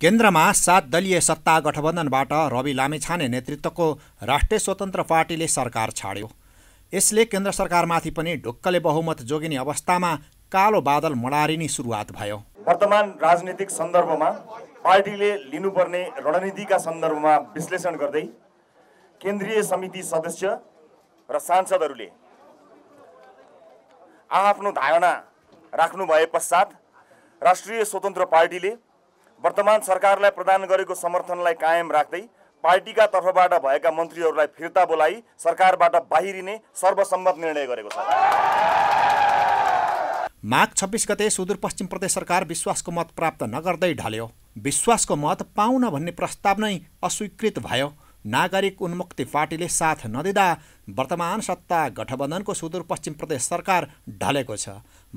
केन्द्रमा सात दलीय सत्ता गठबन्धनबाट रवि लामेछाने नेतृत्वको राष्ट्रिय स्वतन्त्र पार्टीले सरकार छाड्यो यसले केन्द्र सरकारमाथि पनि ढुक्कले बहुमत जोगिने अवस्थामा कालो बादल मडारिने सुरुवात भयो वर्तमान राजनीतिक सन्दर्भमा पार्टीले लिनुपर्ने रणनीतिका सन्दर्भमा विश्लेषण गर्दै केन्द्रीय समिति सदस्य र सांसदहरूले आआफ्नो धारणा राख्नु भए पश्चात राष्ट्रिय स्वतन्त्र पार्टीले वर्तमान सरकारलाई प्रदान गरेको समर्थनलाई कायम राख्दै पार्टीका तर्फबाट भएका मन्त्रीहरूलाई फिर्ता बोलाई सरकारबाट बाहिरिने सर्वसम्मत निर्णय गरेको छ माघ छब्बिस गते सुदूरपश्चिम प्रदेश सरकार विश्वासको मत प्राप्त नगर्दै ढल्यो विश्वासको मत पाउन भन्ने प्रस्ताव नै अस्वीकृत भयो नागरिक उन्मुक्ति पार्टीले साथ नदिँदा वर्तमान सत्ता गठबन्धनको सुदूरपश्चिम प्रदेश सरकार ढलेको छ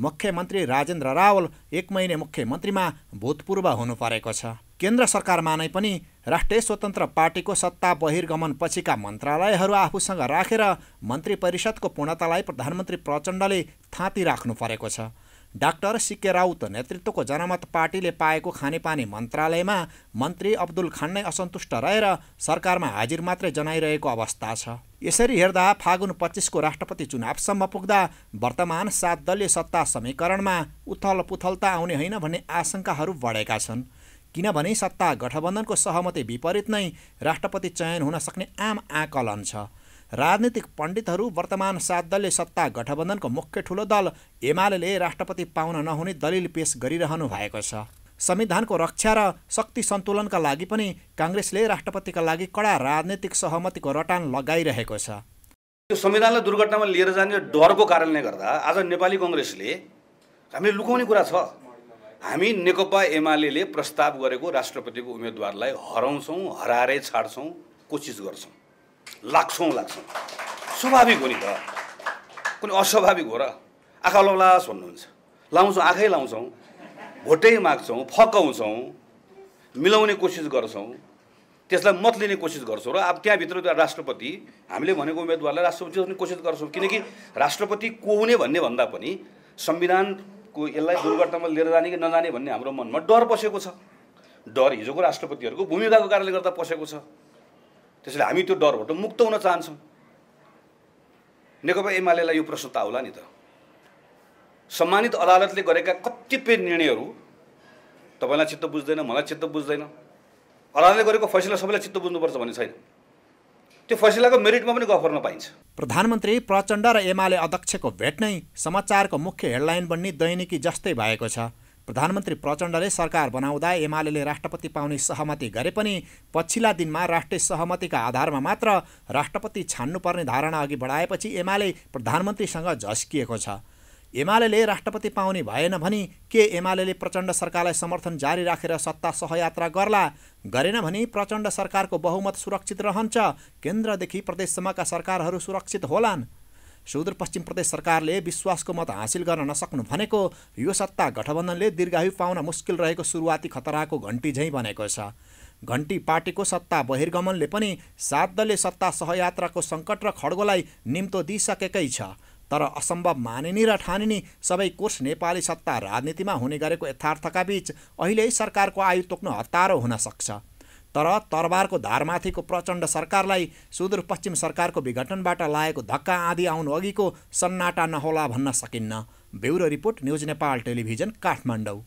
मुख्यमन्त्री राजेन्द्र रावल एक महिने मुख्यमन्त्रीमा भूतपूर्व हुनु परेको छ केन्द्र सरकारमा नै पनि राष्ट्रिय स्वतन्त्र पार्टीको सत्ता बहिर्गमनपछिका मन्त्रालयहरू आफूसँग राखेर मन्त्री परिषदको पूर्णतालाई प्रधानमन्त्री प्रचण्डले थाँती राख्नु परेको छ डाक्टर सिके राउत नेतृत्वको जनमत पार्टीले पाएको खानेपानी मन्त्रालयमा मन्त्री अब्दुल खान नै असन्तुष्ट रहेर सरकारमा हाजिर मात्रै जनाइरहेको अवस्था छ यसरी हेर्दा फागुन पच्चिसको राष्ट्रपति चुनावसम्म पुग्दा वर्तमान सात दलीय सत्ता समीकरणमा उथल पुथलता आउने होइन भन्ने आशंकाहरू बढेका छन् किनभने सत्ता गठबन्धनको सहमति विपरीत नै राष्ट्रपति चयन हुन सक्ने आम आकलन छ राजनीतिक पण्डितहरू वर्तमान सात दलले सत्ता गठबन्धनको मुख्य ठुलो दल एमाले राष्ट्रपति पाउन नहुने दलिल पेश गरिरहनु भएको छ संविधानको रक्षा र शक्ति सन्तुलनका लागि पनि काङ्ग्रेसले राष्ट्रपतिका लागि कडा राजनैतिक सहमतिको रटान लगाइरहेको छ त्यो संविधानलाई दुर्घटनामा लिएर जाने डरको कारणले गर्दा आज नेपाली कङ्ग्रेसले हामीले लुकाउने कुरा छ हामी नेकपा एमाले प्रस्ताव गरेको राष्ट्रपतिको उम्मेदवारलाई हराउँछौँ हराएरै छाड्छौँ कोसिस गर्छौँ लाग्छौँ लाग्छौँ स्वाभाविक हो नि त कुनै अस्वाभाविक हो र आँखा लगास भन्नुहुन्छ लाउँछौँ आँखै लाउँछौँ भोटै माग्छौँ फकाउँछौँ मिलाउने कोसिस गर्छौँ त्यसलाई मत लिने कोसिस गर्छौँ र अब त्यहाँभित्र राष्ट्रपति हामीले भनेको उम्मेदवारलाई राष्ट्रपति जित्ने कोसिस गर्छौँ किनकि राष्ट्रपति को हुने भन्ने भन्दा पनि संविधानको यसलाई दुर्घटनामा लिएर जाने कि नजाने भन्ने हाम्रो मनमा डर पसेको छ डर हिजोको राष्ट्रपतिहरूको भूमिकाको कारणले गर्दा पसेको छ त्यसैले हामी त्यो डरबाट मुक्त हुन चाहन्छौँ नेकपा एमालेलाई यो प्रश्न त आउला नि त सम्मानित अदालतले गरेका कतिपय निर्णयहरू तपाईँलाई चित्त बुझ्दैन मलाई चित्त बुझ्दैन अदालतले गरेको फैसला सबैलाई चित्त बुझ्नुपर्छ भन्ने छैन त्यो फैसलाको मेरिटमा पनि गफ गर्न पाइन्छ प्रधानमन्त्री प्रचण्ड र एमाले अध्यक्षको भेट नै समाचारको मुख्य हेडलाइन बन्ने दैनिकी जस्तै भएको छ प्रधानमन्त्री प्रचण्डले सरकार बनाउँदा एमाले राष्ट्रपति पाउने सहमति गरे पनि पछिल्ला दिनमा राष्ट्रिय सहमतिका आधारमा मात्र राष्ट्रपति छान्नुपर्ने धारणा अघि बढाएपछि एमाले प्रधानमन्त्रीसँग झस्किएको छ एमाले राष्ट्रपति पाउने भएन भने के एमाले प्रचण्ड सरकारलाई समर्थन जारी राखेर सत्ता सहयात्रा गर्ला गरेन भने प्रचण्ड सरकारको बहुमत सुरक्षित रहन्छ केन्द्रदेखि प्रदेशसम्मका सरकारहरू सुरक्षित होलान् सुदूरपश्चिम प्रदेश सरकारले विश्वासको मत हासिल गर्न नसक्नु भनेको यो सत्ता गठबन्धनले दीर्घायु पाउन मुस्किल रहेको सुरुवाती खतराको घन्टी झैँ बनेको छ घन्टी पार्टीको सत्ता बहिर्गमनले पनि सात दलले सत्ता सहयात्राको सङ्कट र खड्गोलाई निम्तो दिइसकेकै छ तर असम्भव मानिनी र ठानिनी सबै कोर्स नेपाली सत्ता राजनीतिमा हुने गरेको यथार्थका बीच अहिले सरकारको आयु तोक्नु हतारो हुन सक्छ तर तरबारको धारमाथिको प्रचण्ड सरकारलाई सुदूरपश्चिम सरकारको विघटनबाट लागेको धक्का आँधी आउनु अघिको सन्नाटा नहोला भन्न सकिन्न bureau report news Nepal television Kathmandu